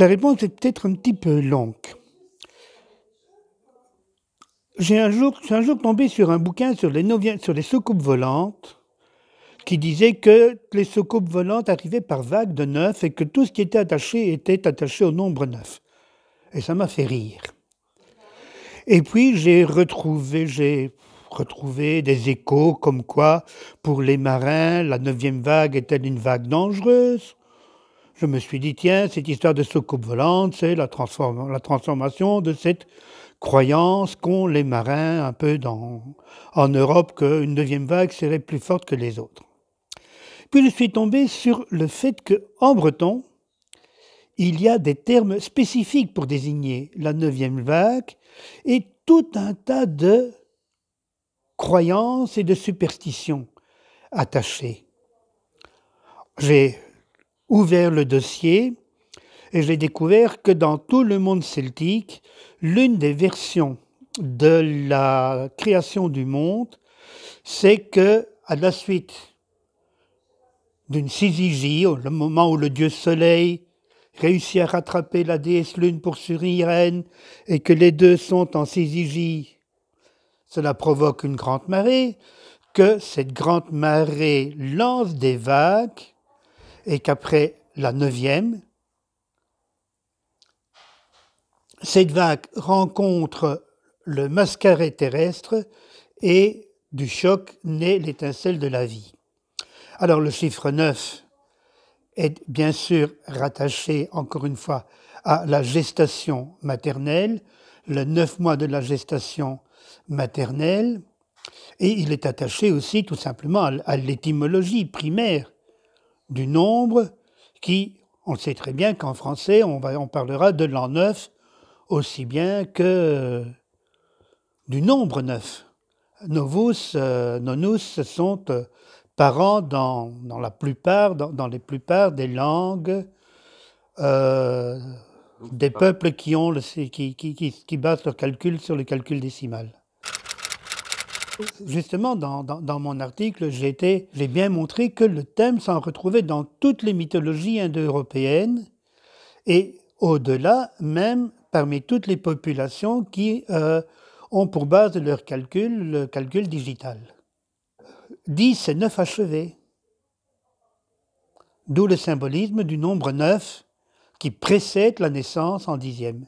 La réponse est peut-être un petit peu longue. J'ai un jour, un jour tombé sur un bouquin sur les, sur les soucoupes volantes qui disait que les soucoupes volantes arrivaient par vagues de neuf et que tout ce qui était attaché était attaché au nombre neuf. Et ça m'a fait rire. Et puis j'ai retrouvé, j'ai retrouvé des échos comme quoi pour les marins, la neuvième vague était une vague dangereuse je me suis dit, tiens, cette histoire de soucoupe volante, c'est la, transform la, transformation de cette croyance qu'ont les marins un peu dans, en Europe qu'une deuxième vague serait plus forte que les autres. Puis je suis tombé sur le fait qu'en breton, il y a des termes spécifiques pour désigner la neuvième vague et tout un tas de croyances et de superstitions attachées. J'ai ouvert le dossier et j'ai découvert que dans tout le monde celtique, l'une des versions de la création du monde, c'est que à la suite d'une syzygie, au moment où le dieu soleil réussit à rattraper la déesse lune pour Irène, et que les deux sont en syzygie, cela provoque une grande marée, que cette grande marée lance des vagues et qu'après la neuvième, cette vague rencontre le mascaret terrestre et du choc naît l'étincelle de la vie. Alors le chiffre 9 est bien sûr rattaché encore une fois à la gestation maternelle, le neuf mois de la gestation maternelle, et il est attaché aussi tout simplement à l'étymologie primaire du nombre qui, on le sait très bien qu'en français, on, va, on parlera de l'an neuf aussi bien que du nombre neuf. Novus, euh, nonus sont euh, parents dans, la plupart, dans, les plupart des langues euh, des peuples qui, ont qui, qui, basent leur calcul sur le calcul décimal. Justement, dans, mon article, j'ai bien montré que le thème s'en retrouvait dans toutes les mythologies indo-européennes et au-delà, même parmi toutes les populations qui euh, ont pour base leur calcul le calcul digital. 10 et 9 achevés, d'où le symbolisme du nombre 9 qui précède la naissance en dixième.